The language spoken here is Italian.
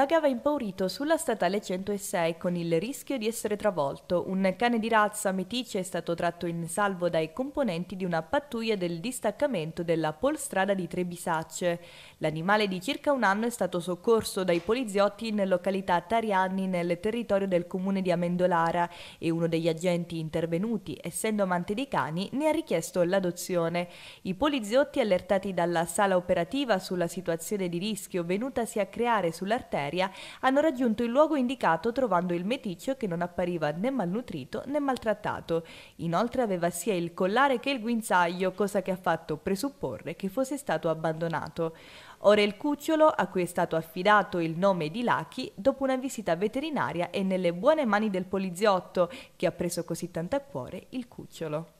vagava impaurito sulla statale 106 con il rischio di essere travolto. Un cane di razza metice è stato tratto in salvo dai componenti di una pattuglia del distaccamento della polstrada di Trebisacce. L'animale di circa un anno è stato soccorso dai poliziotti in località Tarianni nel territorio del comune di Amendolara e uno degli agenti intervenuti, essendo amante dei cani, ne ha richiesto l'adozione. I poliziotti allertati dalla sala operativa sulla situazione di rischio venutasi a creare sull'arteria Nigeria, hanno raggiunto il luogo indicato trovando il meticcio che non appariva né malnutrito né maltrattato. Inoltre aveva sia il collare che il guinzaglio, cosa che ha fatto presupporre che fosse stato abbandonato. Ora il cucciolo, a cui è stato affidato il nome di Lucky, dopo una visita veterinaria è nelle buone mani del poliziotto, che ha preso così tanto a cuore il cucciolo.